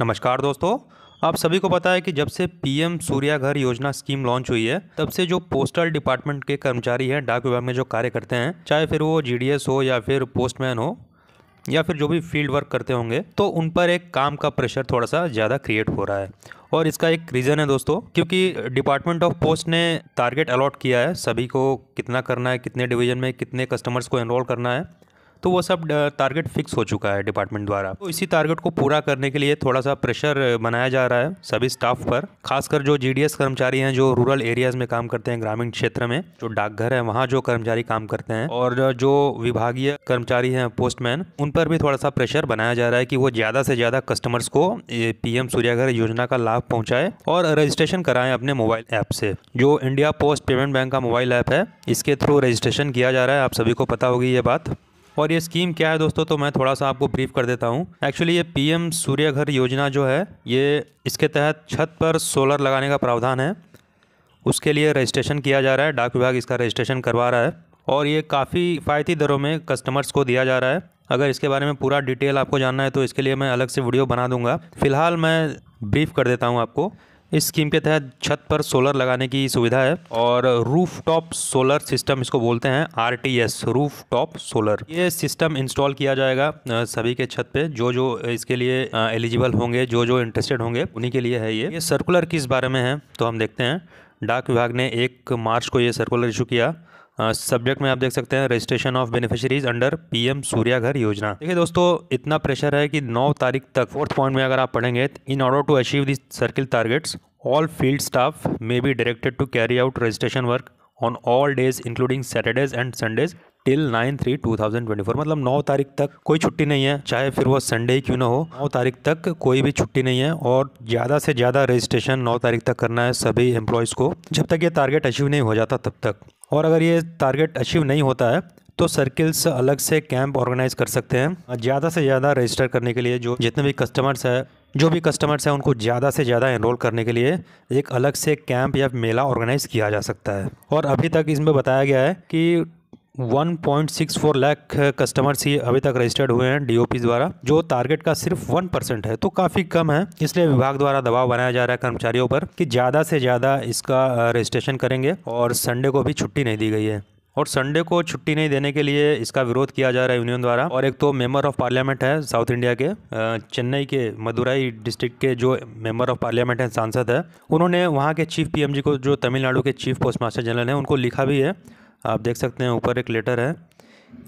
नमस्कार दोस्तों आप सभी को पता है कि जब से पीएम सूर्या घर योजना स्कीम लॉन्च हुई है तब से जो पोस्टल डिपार्टमेंट के कर्मचारी हैं डाक विभाग में जो कार्य करते हैं चाहे फिर वो जीडीएस हो या फिर पोस्टमैन हो या फिर जो भी फील्ड वर्क करते होंगे तो उन पर एक काम का प्रेशर थोड़ा सा ज़्यादा क्रिएट हो रहा है और इसका एक रीज़न है दोस्तों क्योंकि डिपार्टमेंट ऑफ पोस्ट ने टारगेट अलॉट किया है सभी को कितना करना है कितने डिवीजन में कितने कस्टमर्स को एनरोल करना है तो वो सब टारगेट फिक्स हो चुका है डिपार्टमेंट द्वारा तो इसी टारगेट को पूरा करने के लिए थोड़ा सा प्रेशर बनाया जा रहा है सभी स्टाफ पर खासकर जो जी कर्मचारी हैं जो रूरल एरियाज में काम करते हैं ग्रामीण क्षेत्र में जो डाकघर है वहाँ जो कर्मचारी काम करते हैं और जो विभागीय कर्मचारी हैं पोस्टमैन उन पर भी थोड़ा सा प्रेशर बनाया जा रहा है कि वो ज़्यादा से ज़्यादा कस्टमर्स को पीएम सूर्याघर योजना का लाभ पहुँचाए और रजिस्ट्रेशन कराएं अपने मोबाइल ऐप से जो इंडिया पोस्ट पेमेंट बैंक का मोबाइल ऐप है इसके थ्रू रजिस्ट्रेशन किया जा रहा है आप सभी को पता होगी ये बात और ये स्कीम क्या है दोस्तों तो मैं थोड़ा सा आपको ब्रीफ कर देता हूँ एक्चुअली ये पीएम सूर्य घर योजना जो है ये इसके तहत छत पर सोलर लगाने का प्रावधान है उसके लिए रजिस्ट्रेशन किया जा रहा है डाक विभाग इसका रजिस्ट्रेशन करवा रहा है और ये काफ़ी किफ़ायती दरों में कस्टमर्स को दिया जा रहा है अगर इसके बारे में पूरा डिटेल आपको जानना है तो इसके लिए मैं अलग से वीडियो बना दूंगा फिलहाल मैं ब्रीफ कर देता हूँ आपको इस स्कीम के तहत छत पर सोलर लगाने की सुविधा है और रूफ टॉप सोलर सिस्टम इसको बोलते हैं R T S roof top solar ये सिस्टम इंस्टॉल किया जाएगा सभी के छत पे जो जो इसके लिए एलिजिबल होंगे जो जो इंटरेस्टेड होंगे उन्हीं के लिए है ये ये सर्कुलर किस बारे में है तो हम देखते हैं डाक विभाग ने एक मार्च को ये सर्कुलर इशू किया सब्जेक्ट में आप देख सकते हैं registration of beneficiaries under PM Surya Ghar Yojana देखिए दोस्तों इतना प्रेशर है कि 9 तारीख तक फोर्थ पॉइंट में अगर आप पढ़ेंगे in order to achieve this circle targets all field staff may be directed to carry out registration work on all days including Saturdays and Sundays till nine three two thousand twenty four मतलब नौ तारीख तक कोई छुट्टी नहीं है चाहे फिर वो संडे ही क्यों ना हो नौ तारीख तक कोई भी छुट्टी नहीं है और ज़्यादा से ज़्यादा रजिस्ट्रेशन नौ तारीख तक करना है सभी एम्प्लॉयज़ को जब तक ये टारगेट अचीव नहीं हो जाता तब तक और अगर ये टारगेट अचीव नहीं होता है तो सर्किल्स अलग से कैंप ऑर्गेनाइज कर सकते हैं ज़्यादा से ज़्यादा रजिस्टर करने के लिए जो जितने भी कस्टमर्स हैं जो भी कस्टमर्स हैं उनको ज़्यादा से ज़्यादा एनरोल करने के लिए एक अलग से कैंप या मेला ऑर्गेनाइज़ किया जा सकता है और अभी तक इसमें बताया गया है कि 1.64 लाख कस्टमर्स ही अभी तक रजिस्टर्ड हुए हैं डीओपी द्वारा जो टारगेट का सिर्फ 1 परसेंट है तो काफ़ी कम है इसलिए विभाग द्वारा दबाव बनाया जा रहा है कर्मचारियों पर कि ज़्यादा से ज़्यादा इसका रजिस्ट्रेशन करेंगे और संडे को भी छुट्टी नहीं दी गई है और संडे को छुट्टी नहीं देने के लिए इसका विरोध किया जा रहा है यूनियन द्वारा और एक तो मेंबर ऑफ पार्लियामेंट है साउथ इंडिया के चेन्नई के मदुराई डिस्ट्रिक्ट के जो मेंबर ऑफ पार्लियामेंट हैं सांसद है उन्होंने वहाँ के चीफ पीएमजी को जो तमिलनाडु के चीफ पोस्ट मास्टर जनरल हैं उनको लिखा भी है आप देख सकते हैं ऊपर एक लेटर है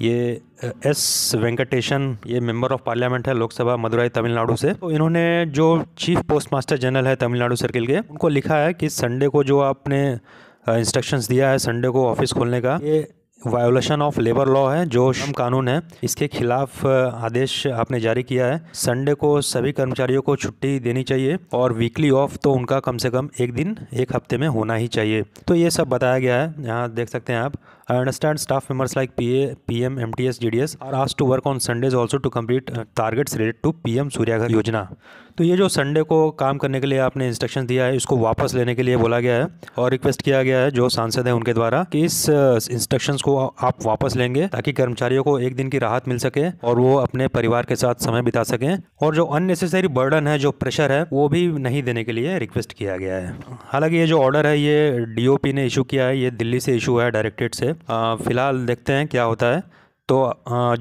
ये एस वेंकटेशन ये मेंबर ऑफ पार्लियामेंट है लोकसभा मदुराई तमिलनाडु से तो इन्होंने जो चीफ पोस्ट मास्टर जनरल है तमिलनाडु सर्किल के उनको लिखा है कि संडे को जो आपने इंस्ट्रक्शंस दिया है संडे को ऑफिस खोलने का ये वायोलेशन ऑफ लेबर लॉ है जो श्रम कानून है इसके खिलाफ आदेश आपने जारी किया है संडे को सभी कर्मचारियों को छुट्टी देनी चाहिए और वीकली ऑफ तो उनका कम से कम एक दिन एक हफ्ते में होना ही चाहिए तो ये सब बताया गया है यहाँ देख सकते हैं आप I understand staff like P A P M M T S G D S R आज to work on Sundays also to complete targets related to P M सूर्याघर योजना तो ये जो संडे को काम करने के लिए आपने इंस्ट्रक्शन दिया है इसको वापस लेने के लिए बोला गया है और रिक्वेस्ट किया गया है जो सांसद हैं उनके द्वारा कि इस इंस्ट्रक्शन uh, को आप वापस लेंगे ताकि कर्मचारियों को एक दिन की राहत मिल सके और वो अपने परिवार के साथ समय बिता सकें और जो अननेसेसरी बर्डन है जो प्रेशर है वो भी नहीं देने के लिए रिक्वेस्ट किया गया है हालांकि ये जो ऑर्डर है ये डी ने इशू किया है ये दिल्ली से इशू है डायरेक्टेड से फिलहाल देखते हैं क्या होता है तो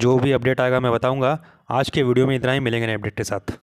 जो भी अपडेट आएगा मैं बताऊंगा आज के वीडियो में इतना ही मिलेंगे नए अपडेट के साथ